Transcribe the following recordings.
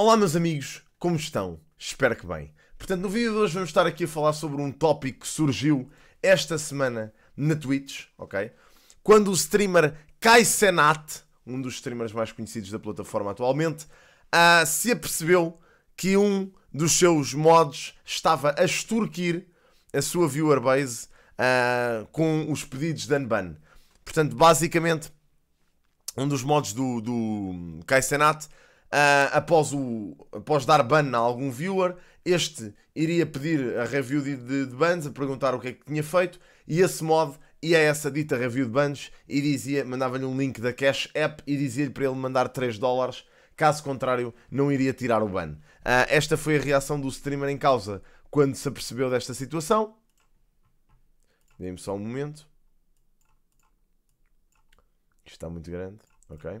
Olá, meus amigos, como estão? Espero que bem. Portanto, no vídeo de hoje vamos estar aqui a falar sobre um tópico que surgiu esta semana na Twitch, ok? Quando o streamer Kai Senat, um dos streamers mais conhecidos da plataforma atualmente, uh, se apercebeu que um dos seus mods estava a extorquir a sua viewer uh, com os pedidos de unban. Portanto, basicamente, um dos mods do, do Kai Senat Uh, após, o, após dar ban a algum viewer, este iria pedir a review de, de, de bans, a perguntar o que é que tinha feito, e esse mod ia a é essa dita review de bans e dizia, mandava-lhe um link da Cash App e dizia-lhe para ele mandar 3 dólares, caso contrário não iria tirar o ban. Uh, esta foi a reação do streamer em causa quando se apercebeu desta situação. Dê-me só um momento. Isto está muito grande, ok?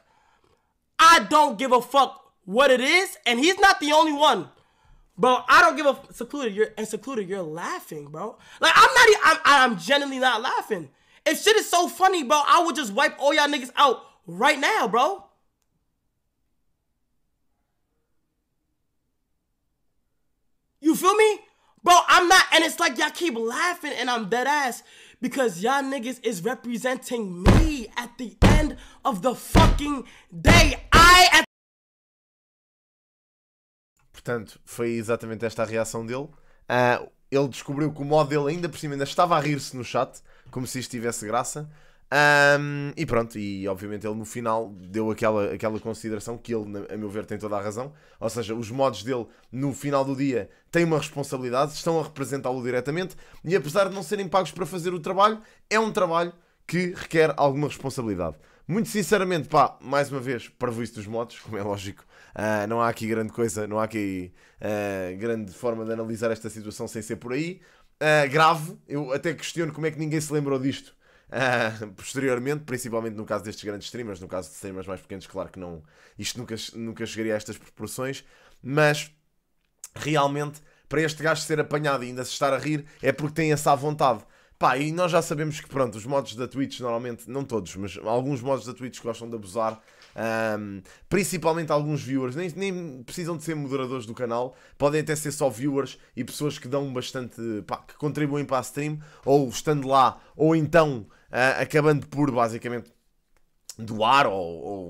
I don't give a fuck what it is, and he's not the only one. Bro, I don't give a f- secluded. You're and secluded. You're laughing, bro. Like I'm not. I'm, I'm genuinely not laughing. If shit is so funny, bro, I would just wipe all y'all niggas out right now, bro. You feel me? Bro, I'm not, and it's like y'all keep laughing and I'm dead ass because y'all niggas is representing me at the end of the fucking day. Portanto, foi exatamente esta a reação dele. Uh, ele descobriu que o mod dele ainda por cima ainda estava a rir-se no chat, como se isto tivesse graça. Um, e pronto, e obviamente ele no final deu aquela, aquela consideração que ele, a meu ver, tem toda a razão. Ou seja, os mods dele no final do dia têm uma responsabilidade, estão a representá-lo diretamente, e apesar de não serem pagos para fazer o trabalho, é um trabalho que requer alguma responsabilidade. Muito sinceramente, pá, mais uma vez, para visto dos motos, como é lógico, uh, não há aqui grande coisa, não há aqui uh, grande forma de analisar esta situação sem ser por aí. Uh, grave, eu até questiono como é que ninguém se lembrou disto posteriormente, principalmente no caso destes grandes streamers, no caso de streamers mais pequenos, claro que não, isto nunca, nunca chegaria a estas proporções, mas realmente, para este gajo ser apanhado e ainda se estar a rir, é porque tem essa à vontade. Pá, e nós já sabemos que, pronto, os modos da Twitch normalmente, não todos, mas alguns modos da Twitch gostam de abusar, um, principalmente alguns viewers, nem, nem precisam de ser moderadores do canal, podem até ser só viewers e pessoas que dão bastante, pá, que contribuem para a stream, ou estando lá, ou então uh, acabando por, basicamente, doar ou,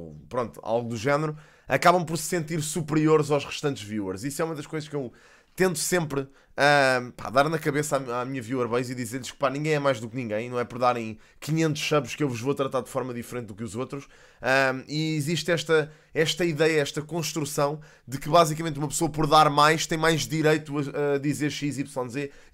ou pronto, algo do género, acabam por se sentir superiores aos restantes viewers. Isso é uma das coisas que eu tento sempre uh, pá, dar na cabeça à, à minha viewer base e dizer-lhes que pá, ninguém é mais do que ninguém, não é por darem 500 subs que eu vos vou tratar de forma diferente do que os outros. Uh, e existe esta, esta ideia, esta construção de que basicamente uma pessoa por dar mais tem mais direito a, a dizer XYZ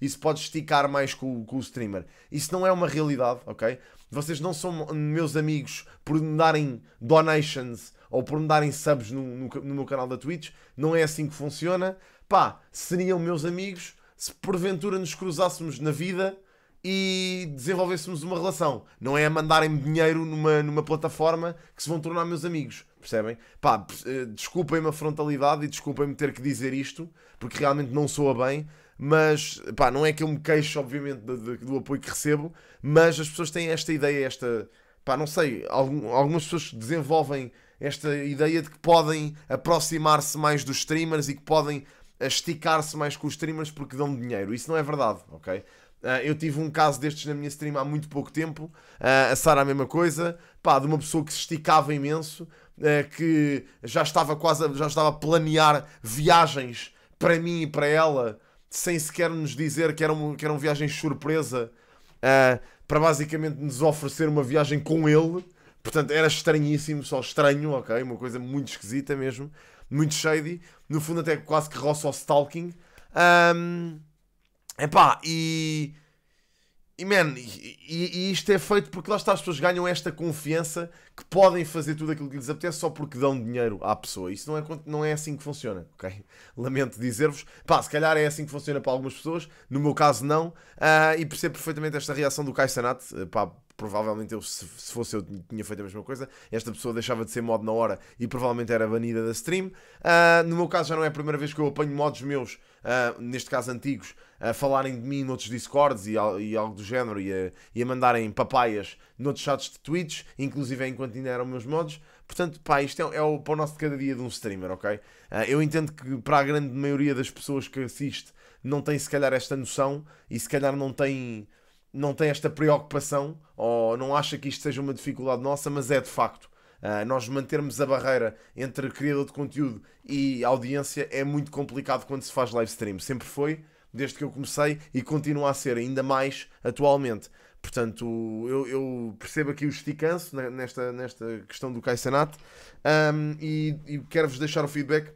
e se pode esticar mais com, com o streamer. Isso não é uma realidade, ok? Vocês não são meus amigos por me darem donations ou por me darem subs no, no, no meu canal da Twitch. Não é assim que funciona. Pá, seriam meus amigos se porventura nos cruzássemos na vida e desenvolvêssemos uma relação. Não é a mandarem-me dinheiro numa, numa plataforma que se vão tornar meus amigos. Percebem? Pá, eh, desculpem-me a frontalidade e desculpem-me ter que dizer isto, porque realmente não soa bem, mas pá, não é que eu me queixo, obviamente, do, do apoio que recebo, mas as pessoas têm esta ideia, esta, pá, não sei, algum, algumas pessoas desenvolvem esta ideia de que podem aproximar-se mais dos streamers e que podem esticar-se mais com os streamers porque dão dinheiro. Isso não é verdade, ok? Ah, eu tive um caso destes na minha stream há muito pouco tempo, ah, a Sara a mesma coisa, pá, de uma pessoa que se esticava imenso, ah, que já estava quase, já estava a planear viagens para mim e para ela, sem sequer nos dizer que eram, que eram viagens surpresa, uh, para basicamente nos oferecer uma viagem com ele. Portanto, era estranhíssimo, só estranho, ok? Uma coisa muito esquisita mesmo, muito shady. No fundo, até quase que roça ao stalking. Um, epá, e e, man, e, e, isto é feito porque lá está, as pessoas ganham esta confiança que podem fazer tudo aquilo que lhes apetece só porque dão dinheiro à pessoa. Isso não é, não é assim que funciona, ok? Lamento dizer-vos. Pá, se calhar é assim que funciona para algumas pessoas, no meu caso não, uh, e percebo perfeitamente esta reação do Kai Sanat, uh, ah, pá, provavelmente eu, se, se fosse eu, tinha feito a mesma coisa. Esta pessoa deixava de ser mod na hora e provavelmente era banida da stream. Uh, no meu caso, já não é a primeira vez que eu apanho mods meus, uh, neste caso antigos, a falarem de mim noutros Discords e, e algo do género e a, e a mandarem papaias noutros chats de tweets inclusive enquanto ainda eram meus mods. Portanto, pá, isto é, é, o pão nosso de cada dia de um streamer, ok? Uh, eu entendo que para a grande maioria das pessoas que assiste não tem se calhar esta noção e se calhar não tem não tem esta preocupação ou não acha que isto seja uma dificuldade nossa, mas é de facto. Uh, nós mantermos a barreira entre criador de conteúdo e audiência é muito complicado quando se faz live stream. Sempre foi, desde que eu comecei, e continua a ser ainda mais atualmente. Portanto, eu, eu percebo aqui o esticanço nesta, nesta questão do Kaisanat um, e, e quero-vos deixar o feedback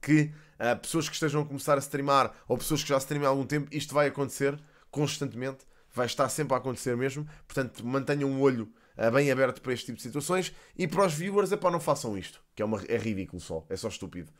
que uh, pessoas que estejam a começar a streamar ou pessoas que já streamem há algum tempo, isto vai acontecer constantemente vai estar sempre a acontecer mesmo. Portanto, mantenham um olho eh, bem aberto para este tipo de situações. E para os viewers, é pá, não façam isto. Que é, uma, é ridículo só. É só estúpido.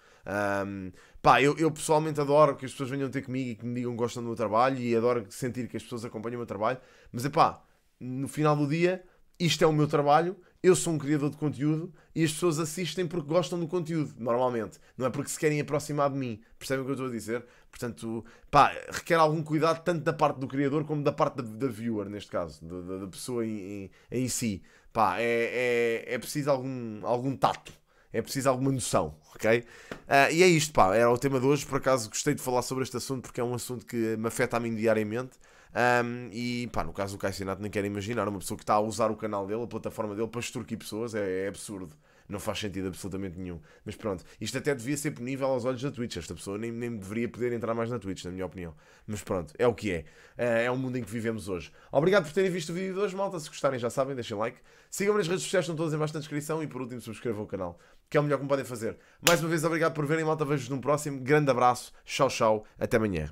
Um, pá, eu, eu, pessoalmente adoro que as pessoas venham ter comigo e que me digam que gostam do meu trabalho e adoro sentir que as pessoas acompanham o meu trabalho. Mas é pá, no final do dia, isto é o meu trabalho eu sou um criador de conteúdo e as pessoas assistem porque gostam do conteúdo, normalmente. Não é porque se querem aproximar de mim. Percebem o que eu estou a dizer? Portanto, pá, requer algum cuidado tanto da parte do criador como da parte da, da viewer, neste caso, da, da pessoa em, em, em, si. Pá, é, é, é preciso algum, algum tato. É preciso alguma noção, ok? Uh, e é isto, pá. Era o tema de hoje. Por acaso gostei de falar sobre este assunto porque é um assunto que me afeta a mim diariamente. Um, e pá, no caso do Caio Sinato, nem quero imaginar uma pessoa que está a usar o canal dele, a plataforma dele, para extorquir pessoas, é, é absurdo. Não faz sentido absolutamente nenhum. Mas pronto, isto até devia ser punível aos olhos da Twitch. Esta pessoa nem, nem deveria poder entrar mais na Twitch, na minha opinião. Mas pronto, é o que é. Ah, é o mundo em que vivemos hoje. Obrigado por terem visto o vídeo de hoje, malta. Se gostarem, já sabem, deixem like. Sigam-me nas redes sociais, estão todas embaixo na descrição. E por último, subscrevam o canal, que é o melhor que me podem fazer. Mais uma vez, obrigado por verem, malta. Vejo-vos num próximo. Grande abraço, tchau, tchau. Até amanhã.